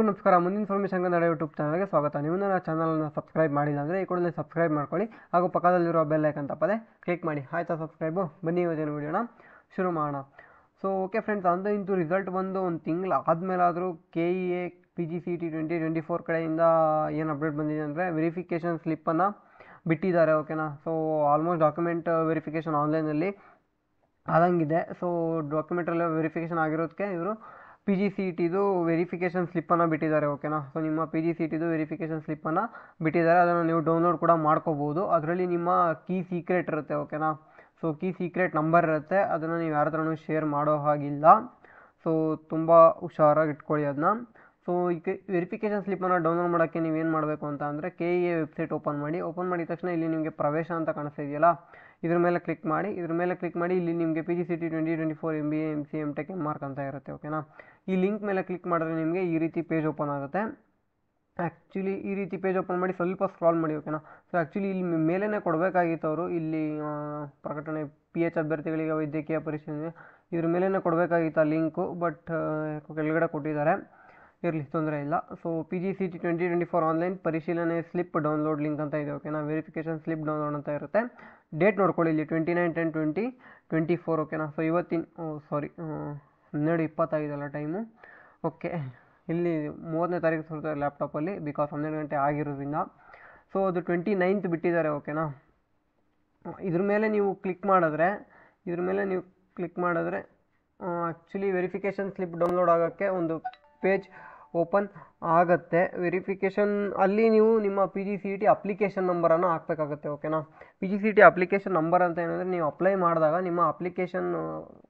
ಎಲ್ರಿಗೂ ನಮಸ್ಕಾರ ಮುಂದಿನ ಇನ್ಫಾರ್ಮೇಷನ್ ನಡೆ ಯೂಟ್ಯೂಬ್ ಚಾನಲ್ಗೆ ಸ್ವಾಗತ ನೀವು ನನ್ನ ಚಾನಲನ್ನು ಸಬ್ಸ್ಕ್ರೈಬ್ ಮಾಡಿಲ್ಲ ಅಂದರೆ ಈ ಕೂಡಲೇ ಸಬ್ಸ್ಕ್ರೈಬ್ ಮಾಡ್ಕೊಳ್ಳಿ ಹಾಗೂ ಪಕ್ಕದಲ್ಲಿರೋ ಬೆಲ್ ಐಕನ್ ತಪ್ಪದೆ ಕ್ಲಿಕ್ ಮಾಡಿ ಆಯ್ತಾ ಸಬ್ಸ್ಕ್ರೈಬು ಬನ್ನಿ ಇವತ್ತಿನ ವೀಡಿಯೋನ ಶುರು ಮಾಡೋಣ ಸೊ ಓಕೆ ಫ್ರೆಂಡ್ಸ್ ಅಂದರೆ ಇಂತೂ ರಿಸಲ್ಟ್ ಬಂದು ಒಂದು ತಿಂಗಳು ಆದಮೇಲಾದರೂ K E A P G C T twenty twenty four ಕಡೆಯಿಂದ ಏನು ಅಪ್ಡೇಟ್ ಬಂದಿದೆ ಅಂದರೆ ವೆರಿಫಿಕೇಷನ್ ಸ್ಲಿಪ್ಪನ್ನು ಬಿಟ್ಟಿದ್ದಾರೆ ಓಕೆನಾ ಸೊ ಆಲ್ಮೋಸ್ಟ್ ಡಾಕ್ಯುಮೆಂಟ್ ವೆರಿಫಿಕೇಷನ್ ಆನ್ಲೈನಲ್ಲಿ ಆದಂಗಿದೆ ಸೊ ಡಾಕ್ಯುಮೆಂಟಲ್ಲಿ ವೆರಿಫಿಕೇಷನ್ ಆಗಿರೋದಕ್ಕೆ ಇವರು ಪಿ ಜಿ ಸಿ ಇ ಟಿದು ವೆರಿಫಿಕೇಷನ್ ಸ್ಲಿಪ್ಪನ್ನು ಬಿಟ್ಟಿದ್ದಾರೆ ಓಕೆನಾ ಸೊ ನಿಮ್ಮ ಪಿ ಜಿ ಸಿ ಇ ಟಿದು ವೆರಿಫಿಕೇಷನ್ ಸ್ಲಿಪ್ಪನ್ನು ಬಿಟ್ಟಿದ್ದಾರೆ ಅದನ್ನು ನೀವು ಡೌನ್ಲೋಡ್ ಕೂಡ ಮಾಡ್ಕೋಬೋದು ಅದರಲ್ಲಿ ನಿಮ್ಮ ಕೀ ಸೀಕ್ರೆಟ್ ಇರುತ್ತೆ ಓಕೆನಾ ಸೊ ಕೀ ಸೀಕ್ರೆಟ್ ನಂಬರ್ ಇರುತ್ತೆ ಅದನ್ನು ನೀವು ಯಾರ ಹತ್ರನೂ ಶೇರ್ ಮಾಡೋ ಹಾಗಿಲ್ಲ ಸೊ ತುಂಬ ಹುಷಾರಾಗಿ ಇಟ್ಕೊಳ್ಳಿ ಅದನ್ನ ಸೊ ವೆರಿಫಿಕೇಶನ್ ವೆರಿಫಿಕೇಷನ್ ಸ್ಲಿಪ್ಪನ್ನು ಡೌನ್ಲೋಡ್ ಮಾಡೋಕ್ಕೆ ನೀವು ಏನು ಮಾಡಬೇಕು ಅಂತ ಅಂದರೆ K E A website open ಮಾಡಿ ಓಪನ್ ಮಾಡಿದ ತಕ್ಷಣ ಇಲ್ಲಿ ನಿಮಗೆ ಪ್ರವೇಶ ಅಂತ ಕಾಣಿಸ್ತಾ ಇದೆಯಲ್ಲ ಇದ್ರ ಮೇಲೆ ಕ್ಲಿಕ್ ಮಾಡಿ ಇದ್ರ ಮೇಲೆ ಕ್ಲಿಕ್ ಮಾಡಿ ಇಲ್ಲಿ ನಿಮಗೆ P G C T twenty twenty four M B A M C M tech M mark ಅಂತ ಇರುತ್ತೆ ಓಕೆನಾ ಈ ಲಿಂಕ್ ಮೇಲೆ ಕ್ಲಿಕ್ ಮಾಡಿದ್ರೆ ನಿಮಗೆ ಈ ರೀತಿ ಪೇಜ್ ಓಪನ್ ಆಗುತ್ತೆ ಆ್ಯಕ್ಚುಲಿ ಈ ರೀತಿ ಪೇಜ್ ಓಪನ್ ಮಾಡಿ ಸ್ವಲ್ಪ ಸ್ಕ್ರಾಲ್ ಮಾಡಿ ಓಕೆನಾ ಸೊ ಆ್ಯಕ್ಚುಲಿ ಇಲ್ಲಿ ಮೇಲೇ ಕೊಡಬೇಕಾಗಿತ್ತು ಅವರು ಇಲ್ಲಿ ಪ್ರಕಟಣೆ ಪಿ ಎಚ್ ಅಭ್ಯರ್ಥಿಗಳಿಗೆ ವೈದ್ಯಕೀಯ ಪರೀಕ್ಷೆ ಇದ್ರ ಮೇಲೇ ಕೊಡಬೇಕಾಗಿತ್ತು ಆ ಲಿಂಕು ಬಟ್ ಕೆಳಗಡೆ ಕೊಟ್ಟಿದ್ದಾರೆ ಇರಲಿ ತೊಂದರೆ ಇಲ್ಲ so P G C T twenty twenty four online ಪರಿಶೀಲನೆ ಸ್ಲಿಪ್ ಡೌನ್ಲೋಡ್ ಲಿಂಕ್ ಅಂತ ಇದೆ ಓಕೆನಾ ವೆರಿಫಿಕೇಷನ್ ಸ್ಲಿಪ್ ಡೌನ್ಲೋಡ್ ಅಂತ ಇರುತ್ತೆ ಡೇಟ್ ನೋಡ್ಕೊಳ್ಳಿ ಇಲ್ಲಿ twenty nine ten twenty twenty four ಓಕೆನಾ ಸೊ ಇವತ್ತಿನ ಸಾರಿ ಹನ್ನೆರಡು ಇಪ್ಪತ್ತೈದಲ್ಲ ಟೈಮು ಓಕೆ ಇಲ್ಲಿ ಮೂವತ್ತನೇ ತಾರೀಕು ಸುರ್ತಾರೆ ಲ್ಯಾಪ್ಟಾಪಲ್ಲಿ ಬಿಕಾಸ್ ಹನ್ನೆರಡು ಗಂಟೆ ಆಗಿರೋದ್ರಿಂದ ಸೊ ಅದು ಟ್ವೆಂಟಿ ನೈನ್ತ್ ಬಿಟ್ಟಿದ್ದಾರೆ ಓಕೆನಾ ಇದ್ರ ಮೇಲೆ ನೀವು ಕ್ಲಿಕ್ ಮಾಡಿದ್ರೆ ಇದ್ರ ಮೇಲೆ ನೀವು ಕ್ಲಿಕ್ ಮಾಡಿದ್ರೆ ಆ್ಯಕ್ಚುಲಿ ವೆರಿಫಿಕೇಷನ್ ಸ್ಲಿಪ್ ಡೌನ್ಲೋಡ್ ಆಗೋಕ್ಕೆ ಒಂದು ಪೇಜ್ ಓಪನ್ ಆಗುತ್ತೆ ವೆರಿಫಿಕೇಷನ್ ಅಲ್ಲಿ ನೀವು ನಿಮ್ಮ P G C E T application ನಂಬರನ್ನು ಹಾಕ್ಬೇಕಾಗುತ್ತೆ ಓಕೆನಾ P G C E T application number ಅಂತ ಏನಂದರೆ ನೀವು ಅಪ್ಲೈ ಮಾಡಿದಾಗ ನಿಮ್ಮ ಅಪ್ಲಿಕೇಶನ್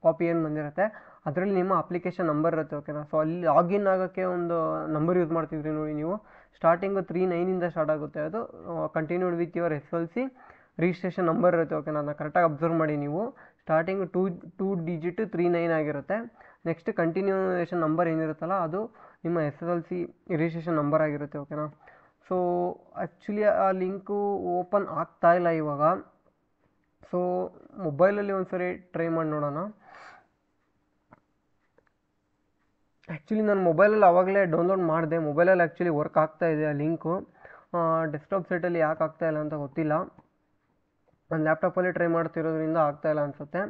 ಕಾಪಿ ಏನು ಬಂದಿರುತ್ತೆ ಅದರಲ್ಲಿ ನಿಮ್ಮ ಅಪ್ಲಿಕೇಶನ್ ನಂಬರ್ ಇರುತ್ತೆ ಓಕೆನಾ ಸೊ ಅಲ್ಲಿ ಲಾಗಿನ್ ಆಗೋಕ್ಕೆ ಒಂದು ನಂಬರ್ ಯೂಸ್ ಮಾಡ್ತಿದ್ರಿ ನೋಡಿ ನೀವು ಸ್ಟಾರ್ಟಿಂಗು ತ್ರೀ ನೈನಿಂದ ಸ್ಟಾರ್ಟ್ ಆಗುತ್ತೆ ಅದು continued with your S L C registration number ಇರುತ್ತೆ ಓಕೆನಾ ನಾನು ಕರೆಕ್ಟಾಗಿ ಅಬ್ಸರ್ವ್ ಮಾಡಿ ನೀವು starting two two digit three nine ಆಗಿರುತ್ತೆ ನೆಕ್ಸ್ಟ್ ಕಂಟಿನ್ಯೂಯೇಷನ್ ನಂಬರ್ ಏನಿರುತ್ತಲ್ಲ ಅದು ನಿಮ್ಮ S S L C registration number ಆಗಿರುತ್ತೆ ಓಕೆನಾ ಸೊ ಆ್ಯಕ್ಚುಲಿ ಆ ಲಿಂಕು ಓಪನ್ ಆಗ್ತಾ ಇಲ್ಲ ಇವಾಗ ಸೊ ಮೊಬೈಲಲ್ಲಿ ಒಂದು ಸರಿ ಟ್ರೈ ಮಾಡಿ ನೋಡೋಣ ಆ್ಯಕ್ಚುಲಿ ನಾನು ಮೊಬೈಲಲ್ಲಿ ಆವಾಗಲೇ ಡೌನ್ಲೋಡ್ ಮಾಡಿದೆ ಮೊಬೈಲಲ್ಲಿ ಆ್ಯಕ್ಚುಲಿ ವರ್ಕ್ ಆಗ್ತಾ ಇದೆ ಆ ಲಿಂಕು ಡೆಸ್ಕ್ಟಾಪ್ ಸೈಟಲ್ಲಿ ಯಾಕೆ ಆಗ್ತಾ ಇಲ್ಲ ಅಂತ ಗೊತ್ತಿಲ್ಲ ನಾನು ಲ್ಯಾಪ್ಟಾಪಲ್ಲಿ ಟ್ರೈ ಮಾಡ್ತಿರೋದ್ರಿಂದ ಆಗ್ತಾಯಿಲ್ಲ ಅನಿಸುತ್ತೆ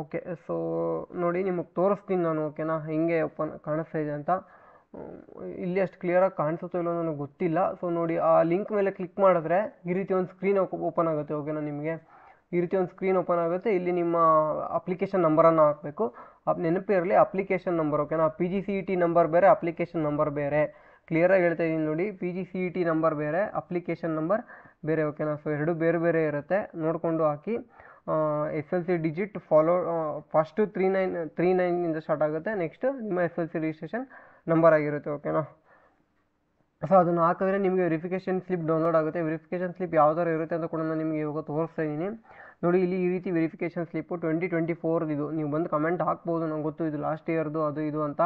ಓಕೆ ಸೊ ನೋಡಿ ನಿಮಗೆ ತೋರಿಸ್ತೀನಿ ನಾನು ಓಕೆನಾ ಹಿಂಗೆ ಓಪನ್ ಕಾಣಿಸ್ತಾ ಇದೆ ಅಂತ ಇಲ್ಲಿ ಅಷ್ಟು ಕ್ಲಿಯರಾಗಿ ಕಾಣಿಸುತ್ತೋ ಇಲ್ಲೋ ನನಗೆ ಗೊತ್ತಿಲ್ಲ ಸೊ ನೋಡಿ ಆ ಲಿಂಕ್ ಮೇಲೆ ಕ್ಲಿಕ್ ಮಾಡಿದ್ರೆ ಈ ರೀತಿ ಒಂದು ಸ್ಕ್ರೀನ್ ಓಪನ್ ಆಗುತ್ತೆ ಓಕೆನಾ ನಿಮಗೆ ಈ ರೀತಿ ಒಂದು ಸ್ಕ್ರೀನ್ ಓಪನ್ ಆಗುತ್ತೆ ಇಲ್ಲಿ ನಿಮ್ಮ ಅಪ್ಲಿಕೇಶನ್ ನಂಬರನ್ನು ಹಾಕಬೇಕು ಆ ನೆನಪಿರಲಿ ಅಪ್ಲಿಕೇಶನ್ ನಂಬರ್ ಓಕೆನಾ P G C E T number ಬೇರೆ ಅಪ್ಲಿಕೇಶನ್ ನಂಬರ್ ಬೇರೆ ಕ್ಲಿಯರಾಗಿ ಹೇಳ್ತಾ ಇದ್ದೀನಿ ನೋಡಿ P G C E T number ಬೇರೆ ಅಪ್ಲಿಕೇಶನ್ ನಂಬರ್ ಬೇರೆ ಓಕೆನಾ ಸೊ ಎರಡು ಬೇರೆ ಬೇರೆ ಇರುತ್ತೆ ನೋಡಿಕೊಂಡು ಹಾಕಿ S L C digit follow first three nine three ನೈನಿಂದ ಸ್ಟಾರ್ಟ್ ಆಗುತ್ತೆ ನೆಕ್ಸ್ಟು ನಿಮ್ಮ S L C registration number ಆಗಿರುತ್ತೆ ಓಕೆನಾ ಸೊ ಅದನ್ನು ಹಾಕಿದ್ರೆ ನಿಮಗೆ ವೆರಿಫಿಕೇಶನ್ ಸ್ಲಿಪ್ ಡೌನ್ಲೋಡ್ ಆಗುತ್ತೆ ವೆರಿಫಿಕೇಷನ್ ಸ್ಲಿಪ್ ಯಾವ ಥರ ಇರುತ್ತೆ ಅಂತ ಕೂಡ ನಾನು ನಿಮಗೆ ಇವಾಗ ತೋರಿಸ್ತಾ ಇದ್ದೀನಿ ನೋಡಿ ಇಲ್ಲಿ ಈ ರೀತಿ ವೆರಿಫಿಕೇಷನ್ ಸ್ಲಿಪ್ಪು ಟ್ವೆಂಟಿ ಟ್ವೆಂಟಿ ಫೋರ್ದು ಇದು ನೀವು ಬಂದು ಕಮೆಂಟ್ ಹಾಕ್ಬೋದು ನಂಗೆ ಗೊತ್ತು ಇದು ಲಾಸ್ಟ್ ಇಯರ್ದು ಅದು ಇದು ಅಂತ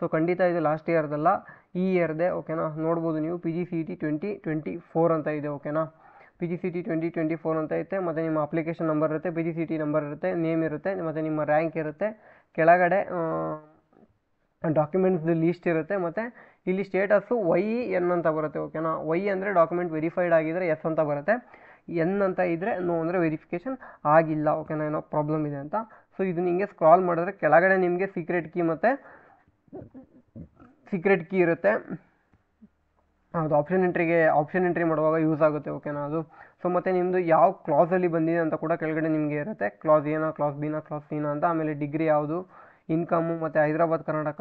ಸೊ ಖಂಡಿತ ಇದು ಲಾಸ್ಟ್ ಇಯರ್ದಲ್ಲ ಈ ಇಯರ್ದೇ ಓಕೆನಾ ನೋಡ್ಬೋದು ನೀವು P G C E T twenty twenty four ಅಂತ ಇದೆ ಓಕೆನಾ P G C T twenty twenty four ಅಂತ ಐತೆ ಮತ್ತು ನಿಮ್ಮ ಅಪ್ಲಿಕೇಶನ್ ನಂಬರ್ ಇರುತ್ತೆ P G C T number ಇರುತ್ತೆ ನೇಮ್ ಇರುತ್ತೆ ಮತ್ತು ನಿಮ್ಮ ರ್ಯಾಂಕ್ ಇರುತ್ತೆ ಕೆಳಗಡೆ ಡಾಕ್ಯುಮೆಂಟ್ಸ್ದು ಲೀಸ್ಟ್ ಇರುತ್ತೆ ಮತ್ತು ಇಲ್ಲಿ ಸ್ಟೇಟಸ್ಸು ವೈ ಎನ್ ಅಂತ ಬರುತ್ತೆ ಓಕೆನಾ ವೈ ಅಂದರೆ ಡಾಕ್ಯುಮೆಂಟ್ ವೆರಿಫೈಡ್ ಆಗಿದರೆ ಎಸ್ ಅಂತ ಬರುತ್ತೆ ಎನ್ ಅಂತ ಇದ್ದರೆ ನೋ ಅಂದರೆ ವೆರಿಫಿಕೇಷನ್ ಆಗಿಲ್ಲ ಓಕೆನಾ ಏನೋ ಪ್ರಾಬ್ಲಮ್ ಇದೆ ಅಂತ ಸೊ ಇದು ನಿಮಗೆ ಸ್ಕ್ರಾಲ್ ಮಾಡಿದ್ರೆ ಕೆಳಗಡೆ ನಿಮಗೆ ಸೀಕ್ರೆಟ್ ಕೀ ಮತ್ತು ಸೀಕ್ರೆಟ್ ಕೀ ಇರುತ್ತೆ ಅದು ಆಪ್ಷನ್ ಎಂಟ್ರಿಗೆ ಆಪ್ಷನ್ ಎಂಟ್ರಿ ಮಾಡುವಾಗ ಯೂಸ್ ಆಗುತ್ತೆ ಓಕೆನಾ ಅದು ಸೊ ಮತ್ತು ನಿಮ್ಮದು ಯಾವ ಕ್ಲಾಸಲ್ಲಿ ಬಂದಿದೆ ಅಂತ ಕೂಡ ಕೆಳಗಡೆ ನಿಮಗೆ ಇರುತ್ತೆ ಕ್ಲಾಸ್ ಏನೋ ಕ್ಲಾಸ್ ಬಿನಾ ಕ್ಲಾಸ್ ಸಿನಾ ಅಂತ ಆಮೇಲೆ ಡಿಗ್ರಿ ಯಾವುದು ಇನ್ಕಮು ಮತ್ತು ಹೈದರಾಬಾದ್ ಕರ್ನಾಟಕ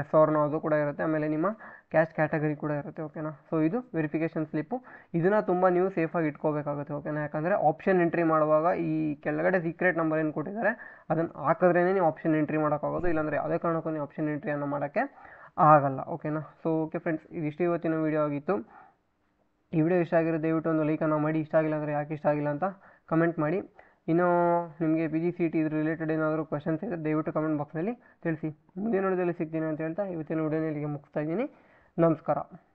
ಎಸ್ ಆರ್ನೋ ಅದು ಕೂಡ ಇರುತ್ತೆ ಆಮೇಲೆ ನಿಮ್ಮ ಕ್ಯಾಸ್ಟ್ ಕ್ಯಾಟಗರಿ ಕೂಡ ಇರುತ್ತೆ ಓಕೆನಾ ಸೊ ಇದು ವೆರಿಫಿಕೇಷನ್ ಸ್ಲಿಪ್ಪು ಇದನ್ನು ತುಂಬ ನೀವು ಸೇಫಾಗಿ ಇಟ್ಕೋಬೇಕಾಗುತ್ತೆ ಓಕೆನಾ ಯಾಕಂದರೆ ಆಪ್ಷನ್ ಎಂಟ್ರಿ ಮಾಡುವಾಗ ಈ ಕೆಳಗಡೆ ಸೀಕ್ರೆಟ್ ನಂಬರ್ ಏನು ಕೊಟ್ಟಿದ್ದಾರೆ ಅದನ್ನು ಹಾಕಿದ್ರೇ ನೀವು ಆಪ್ಷನ್ ಎಂಟ್ರಿ ಮಾಡೋಕ್ಕಾಗೋದು ಇಲ್ಲಾಂದರೆ ಯಾವುದೇ ಕಾರಣಕ್ಕೂ ನೀವು ಆಪ್ಷನ್ ಎಂಟ್ರಿಯನ್ನು ಮಾಡೋಕ್ಕೆ ಆಗಲ್ಲ ಓಕೆನಾ ಸೊ ಓಕೆ ಫ್ರೆಂಡ್ಸ್ ಇದಿಷ್ಟು ಇವತ್ತಿನ ವೀಡಿಯೋ ಆಗಿತ್ತು ಈ ವಿಡಿಯೋ ಇಷ್ಟ ಆಗಿರೋ ದಯವಿಟ್ಟು ಒಂದು ಲೈಕನ್ನು ಮಾಡಿ ಇಷ್ಟ ಆಗಿಲ್ಲ ಅಂದರೆ ಯಾಕೆ ಇಷ್ಟ ಆಗಿಲ್ಲ ಅಂತ ಕಮೆಂಟ್ ಮಾಡಿ ಇನ್ನೂ ನಿಮಗೆ ಪಿ ಜಿ ಸಿ ಟಿ ಇದ್ರ ರಿಲೇಟೆಡ್ ಏನಾದರೂ ಕ್ವಶನ್ಸ್ ಇದೆ ದಯವಿಟ್ಟು ಕಮೆಂಟ್ ಬಾಕ್ಸಲ್ಲಿ ತಿಳಿಸಿ ಮುಂದಿನ ವಿಡಿಯೋದಲ್ಲಿ ಸಿಗ್ತೀನಿ ಅಂತ ಹೇಳ್ತಾ ಇವತ್ತಿನ ವಿಡಿಯೋನ ಇಲ್ಲಿಗೆ ಮುಗಿಸ್ತಾ ಇದ್ದೀನಿ ನಮಸ್ಕಾರ